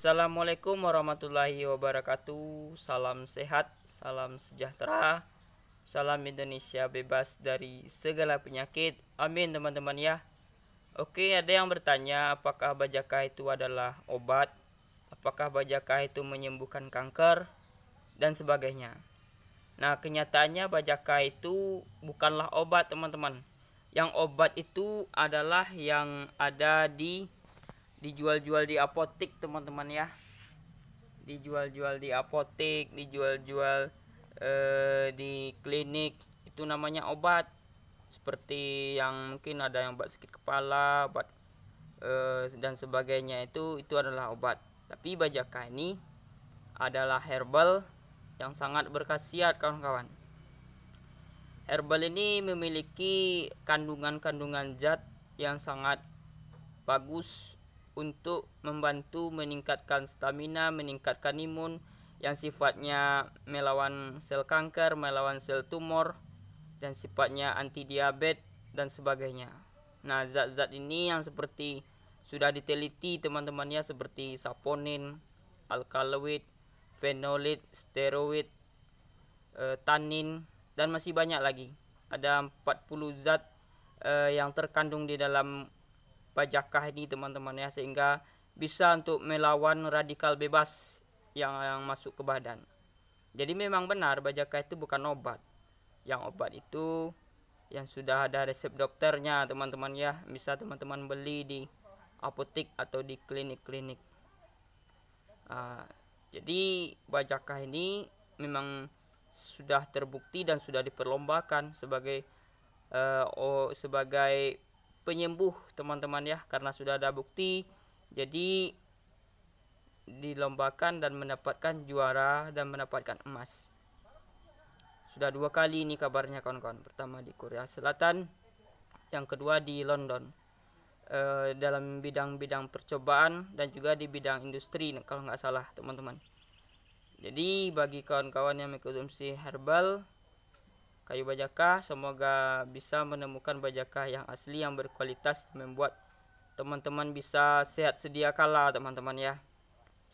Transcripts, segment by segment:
Assalamualaikum warahmatullahi wabarakatuh. Salam sehat, salam sejahtera, salam Indonesia bebas dari segala penyakit. Amin, teman-teman ya. Oke, ada yang bertanya, apakah bajaka itu adalah obat? Apakah bajaka itu menyembuhkan kanker dan sebagainya? Nah, kenyataannya bajaka itu bukanlah obat, teman-teman. Yang obat itu adalah yang ada di dijual-jual di apotek teman-teman ya dijual-jual di apotek dijual-jual eh, di klinik itu namanya obat seperti yang mungkin ada yang obat sakit kepala obat eh, dan sebagainya itu itu adalah obat tapi bajaka ini adalah herbal yang sangat berkhasiat kawan-kawan herbal ini memiliki kandungan-kandungan zat yang sangat bagus untuk membantu meningkatkan stamina, meningkatkan imun yang sifatnya melawan sel kanker, melawan sel tumor dan sifatnya anti diabetes dan sebagainya. Nah, zat-zat ini yang seperti sudah diteliti teman-temannya seperti saponin, alkaloid, fenolit, steroid, eh, tanin dan masih banyak lagi. Ada 40 zat eh, yang terkandung di dalam bajakah ini teman-teman ya sehingga bisa untuk melawan radikal bebas yang, yang masuk ke badan. Jadi memang benar bajakah itu bukan obat. Yang obat itu yang sudah ada resep dokternya teman-teman ya bisa teman-teman beli di apotek atau di klinik-klinik uh, jadi bajakah ini memang sudah terbukti dan sudah diperlombakan sebagai uh, oh, sebagai penyembuh teman-teman ya karena sudah ada bukti jadi dilombakan dan mendapatkan juara dan mendapatkan emas sudah dua kali ini kabarnya kawan-kawan pertama di Korea Selatan yang kedua di London e, dalam bidang-bidang percobaan dan juga di bidang industri kalau nggak salah teman-teman jadi bagi kawan-kawan yang mengkonsumsi herbal kayu bajaka. Semoga bisa menemukan bajaka yang asli yang berkualitas membuat teman-teman bisa sehat sedia kala teman-teman ya.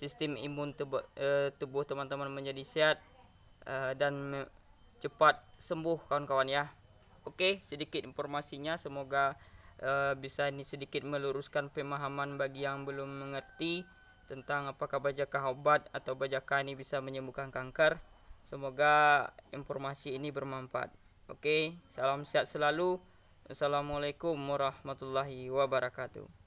Sistem imun tubuh, eh, teman-teman menjadi sehat eh, dan cepat sembuh kawan-kawan ya. Oke, sedikit informasinya semoga eh, bisa ini sedikit meluruskan pemahaman bagi yang belum mengerti tentang apakah bajaka obat atau bajakah ini bisa menyembuhkan kanker. Semoga informasi ini bermanfaat. Oke, salam sehat selalu. Assalamualaikum warahmatullahi wabarakatuh.